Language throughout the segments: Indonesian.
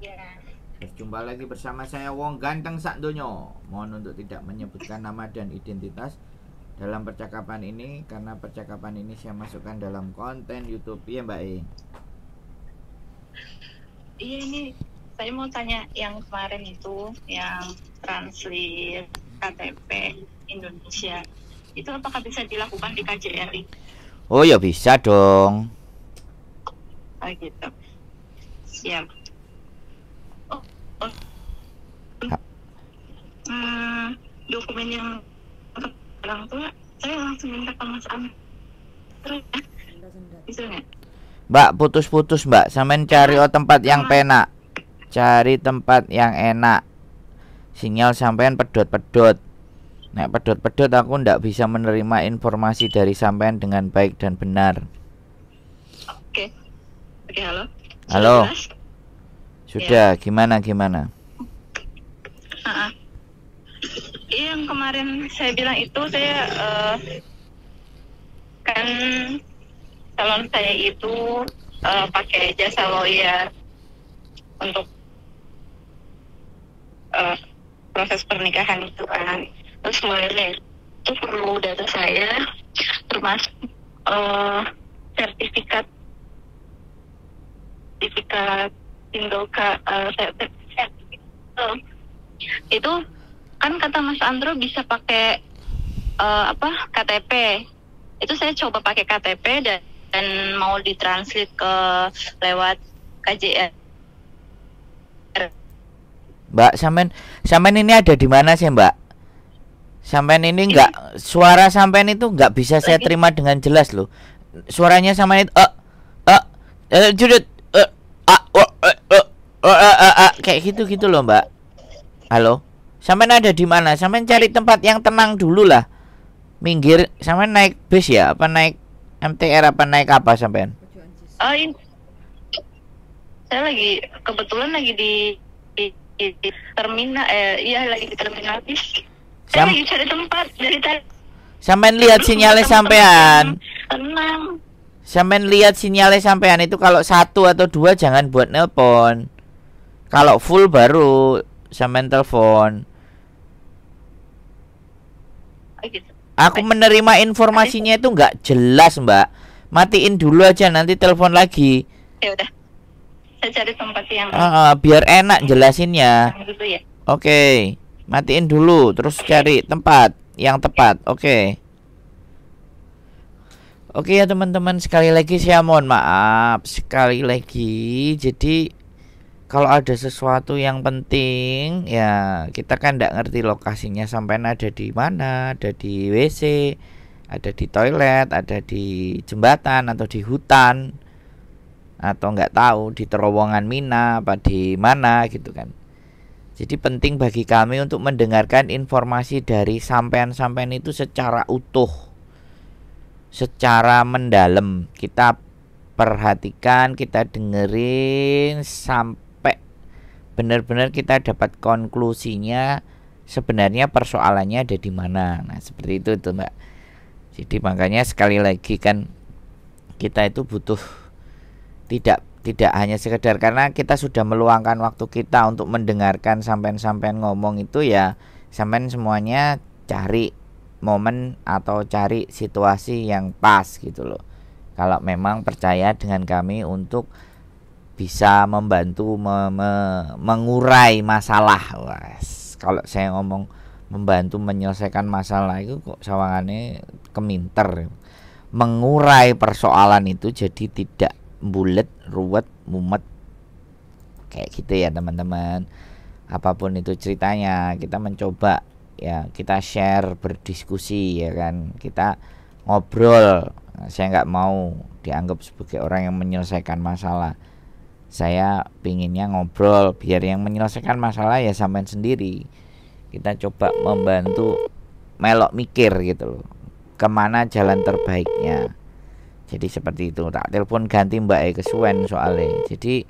Ya. Jumpa lagi bersama saya Wong Ganteng Sak Mohon untuk tidak menyebutkan nama dan identitas dalam percakapan ini karena percakapan ini saya masukkan dalam konten YouTube ya Mbak E. Iya ini saya mau tanya yang kemarin itu yang translate KTP Indonesia itu apakah bisa dilakukan di KJRI? Oh ya bisa dong. Oh gitu. Siap. Hmm, dokumen yang orang tua saya langsung minta ke Mas eh, gitu Mbak putus-putus mbak Sampai cari oh, tempat yang penak Cari tempat yang enak Sinyal sampean pedot-pedot Nek pedot-pedot aku ndak bisa menerima informasi dari sampean dengan baik dan benar Oke Oke halo Halo sudah, ya. gimana gimana? Uh, yang kemarin saya bilang itu saya uh, kan calon saya itu uh, pakai jasa lawyer untuk uh, proses pernikahan itu kan terus lawyernya itu perlu data saya termasuk uh, sertifikat sertifikat single ke eh, uh, gitu. itu kan kata Mas Andro bisa pakai uh, apa KTP itu saya coba pakai KTP dan, dan mau ditranslate ke lewat KJR Mbak Samen Samen ini ada di mana sih Mbak Sampean ini nggak suara sampean itu nggak bisa saya terima dengan jelas loh. Suaranya sama itu eh eh eh judut Oke eh, eh, eh, kayak gitu gitu loh mbak halo sampean ada di mana sampean cari tempat yang tenang dulu lah minggir sampean naik bus ya apa naik MTR apa naik apa sampean oh ini saya lagi kebetulan lagi di, di, di terminal eh iya lagi di terminal bis saya lagi cari tempat dari tadi sampean lihat sinyalnya sampean tenang Sampean lihat sinyalnya sampean itu kalau satu atau dua jangan buat nelpon. Kalau full baru sampean telepon. Oh, gitu. Aku menerima informasinya itu nggak jelas, Mbak. Matiin dulu aja nanti telepon lagi. Ya cari yang uh, biar enak jelasinnya. Ya. Oke, okay. matiin dulu terus cari tempat yang tepat. Oke. Okay. Oke ya teman-teman sekali lagi saya mohon maaf sekali lagi jadi kalau ada sesuatu yang penting ya kita kan tidak ngerti lokasinya sampai ada di mana ada di WC ada di toilet ada di jembatan atau di hutan atau nggak tahu di terowongan mina apa di mana gitu kan jadi penting bagi kami untuk mendengarkan informasi dari sampean-sampean itu secara utuh secara mendalam. Kita perhatikan, kita dengerin sampai benar-benar kita dapat konklusinya sebenarnya persoalannya ada di mana. Nah, seperti itu tuh, Mbak. Jadi makanya sekali lagi kan kita itu butuh tidak tidak hanya sekedar karena kita sudah meluangkan waktu kita untuk mendengarkan sampean-sampean ngomong itu ya sampean semuanya cari momen atau cari situasi yang pas gitu loh. Kalau memang percaya dengan kami untuk bisa membantu me me mengurai masalah. Was. Kalau saya ngomong membantu menyelesaikan masalah itu kok sawangannya keminter. Mengurai persoalan itu jadi tidak bulat, ruwet, mumet. Kayak gitu ya, teman-teman. Apapun itu ceritanya, kita mencoba ya kita share berdiskusi ya kan kita ngobrol saya nggak mau dianggap sebagai orang yang menyelesaikan masalah saya pinginnya ngobrol biar yang menyelesaikan masalah ya sampean sendiri kita coba membantu melok mikir gitu loh kemana jalan terbaiknya jadi seperti itu tak telepon ganti mbak E kesuwen soalnya jadi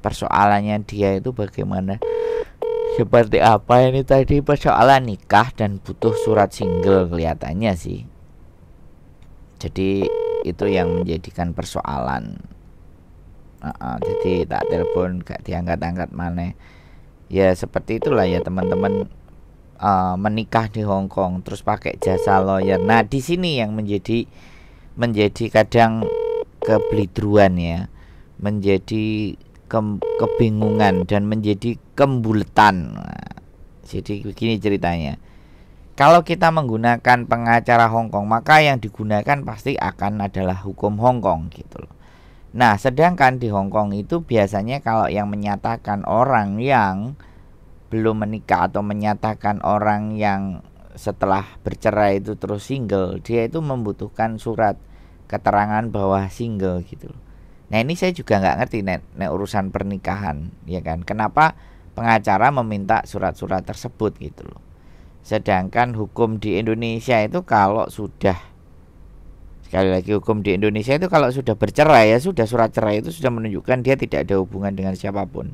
persoalannya dia itu bagaimana seperti apa ini tadi persoalan nikah dan butuh surat single kelihatannya sih jadi itu yang menjadikan persoalan uh -uh, jadi tak telepon gak diangkat-angkat mana ya seperti itulah ya teman-teman uh, menikah di Hong Kong terus pakai jasa lawyer nah di sini yang menjadi menjadi kadang kebelidruan ya menjadi ke kebingungan dan menjadi kembuletan. jadi begini ceritanya. Kalau kita menggunakan pengacara Hongkong, maka yang digunakan pasti akan adalah hukum Hongkong gitu loh. Nah, sedangkan di Hongkong itu biasanya kalau yang menyatakan orang yang belum menikah atau menyatakan orang yang setelah bercerai itu terus single, dia itu membutuhkan surat keterangan bahwa single gitu loh. Nah ini saya juga nggak ngerti nek, nek urusan pernikahan, ya kan? Kenapa pengacara meminta surat-surat tersebut gitu loh? Sedangkan hukum di Indonesia itu kalau sudah sekali lagi hukum di Indonesia itu kalau sudah bercerai ya sudah surat cerai itu sudah menunjukkan dia tidak ada hubungan dengan siapapun.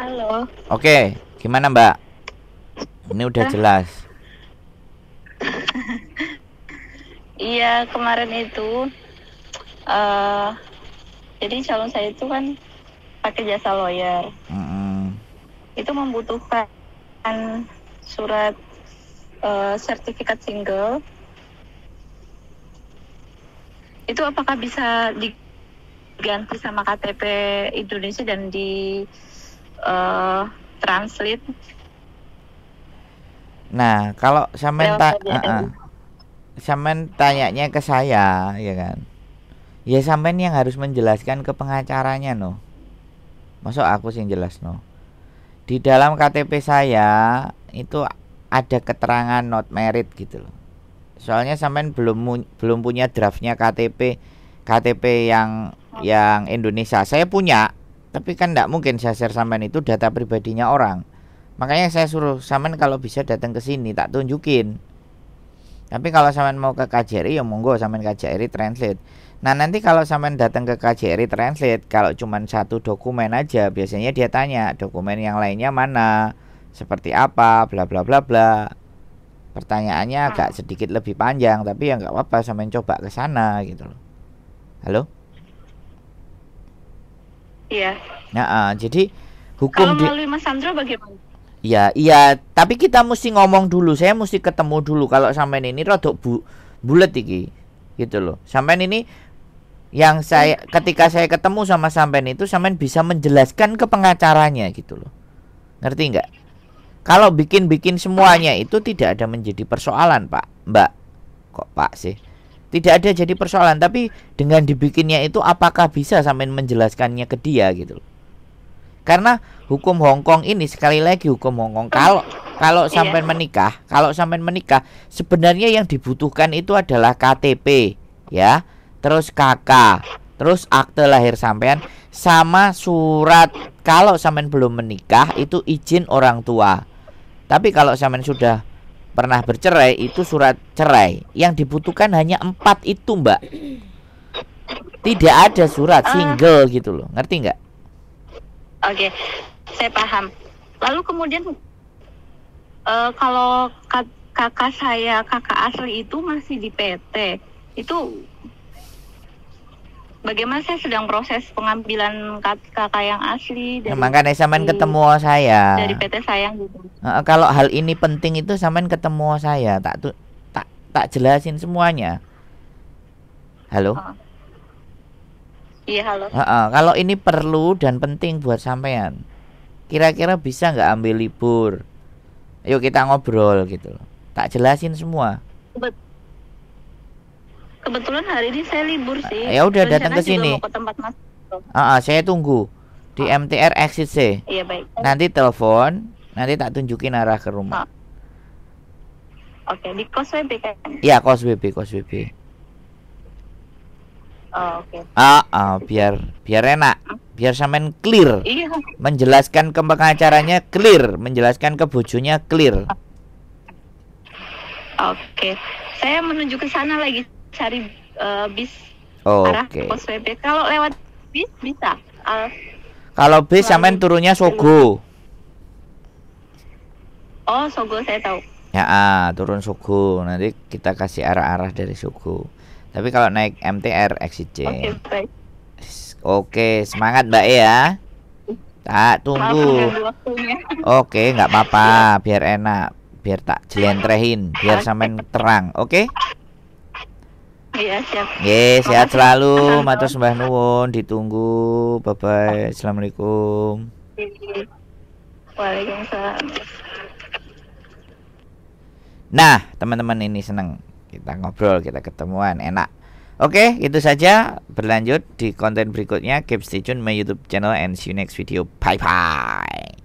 Halo. Oke, gimana Mbak? Ini udah ah. jelas. Iya kemarin itu uh, jadi calon saya itu kan pakai jasa lawyer. Mm-hmm. Itu membutuhkan surat uh, sertifikat single. Itu apakah bisa diganti sama KTP Indonesia dan di uh, translate? Nah, kalau saya minta, uh-uh sampean tanyanya ke saya ya kan ya sampean yang harus menjelaskan ke pengacaranya no masuk aku sih jelas no di dalam KTP saya itu ada keterangan not merit gitu loh soalnya sampean belum belum punya draftnya KTP KTP yang yang Indonesia saya punya tapi kan tidak mungkin saya share sampean itu data pribadinya orang makanya saya suruh sampean kalau bisa datang ke sini tak tunjukin tapi kalau sampean mau ke KJRI ya monggo sampean KJRI translate. Nah, nanti kalau sampean datang ke KJRI translate, kalau cuman satu dokumen aja biasanya dia tanya dokumen yang lainnya mana, seperti apa, bla bla bla bla. Pertanyaannya hmm. agak sedikit lebih panjang, tapi ya nggak apa-apa sampean coba ke sana gitu loh. Halo? Iya. Nah, uh, jadi hukum kalau melalui Mas Sandro bagaimana? Ya, iya, tapi kita mesti ngomong dulu. Saya mesti ketemu dulu kalau sampean ini rodok bu bulat iki. Gitu loh. Sampean ini yang saya ketika saya ketemu sama sampean itu sampean bisa menjelaskan ke pengacaranya gitu loh. Ngerti nggak? Kalau bikin-bikin semuanya itu tidak ada menjadi persoalan, Pak. Mbak. Kok Pak sih? Tidak ada jadi persoalan, tapi dengan dibikinnya itu apakah bisa sampean menjelaskannya ke dia gitu loh. Karena hukum Hong Kong ini sekali lagi hukum Hong Kong kalau kalau iya. sampai menikah, kalau sampai menikah sebenarnya yang dibutuhkan itu adalah KTP ya, terus KK, terus akte lahir sampean sama surat kalau sampean belum menikah itu izin orang tua. Tapi kalau sampean sudah pernah bercerai itu surat cerai. Yang dibutuhkan hanya empat itu, Mbak. Tidak ada surat ah. single gitu loh. Ngerti nggak? Oke, saya paham. Lalu kemudian uh, kalau kakak saya, kakak asli itu masih di PT, itu bagaimana saya sedang proses pengambilan kakak yang asli dari makanya main ketemu saya dari PT sayang gitu. Uh, kalau hal ini penting itu saman ketemu saya tak tak tak jelasin semuanya. Halo. Uh. Iya halo. Uh -uh. Kalau ini perlu dan penting buat sampean, kira-kira bisa nggak ambil libur? Yuk kita ngobrol gitu Tak jelasin semua. Kebetulan hari ini saya libur sih. Ya udah datang ke sini. Ah saya tunggu di ah. MTR exit C. Iya baik. Nanti telepon, nanti tak tunjukin arah ke rumah. Ah. Oke, di Kos WB kan? Iya, Kos WB, Kos WB. Oh, oke. Okay. Ah, oh, biar biar enak. Biar sampean clear. Iya. Menjelaskan ke pengacaranya clear, menjelaskan ke bojonya clear. Oke. Okay. Saya menuju ke sana lagi cari uh, bis oh, arah okay. pos WP. Kalau lewat bis bisa. Uh, kalau bis sampean turunnya Sogo. Oh, Sogo saya tahu. Ya, ah, turun Sogo. Nanti kita kasih arah-arah dari Sogo. Tapi kalau naik MTR XC. Oke, okay, Oke, semangat Mbak ya. Tak tunggu. Oke, nggak apa-apa, iya. biar enak, biar tak jelentrehin, biar sampean terang. Oke? Iya, siap. Ye, sehat selalu, matur sembah nuwun, ditunggu. Bye bye. Assalamualaikum. Waalaikumsalam. Nah, teman-teman ini seneng kita ngobrol kita ketemuan enak Oke, okay, itu saja. Berlanjut di konten berikutnya. Keep stay tune my YouTube channel and see you next video. Bye bye.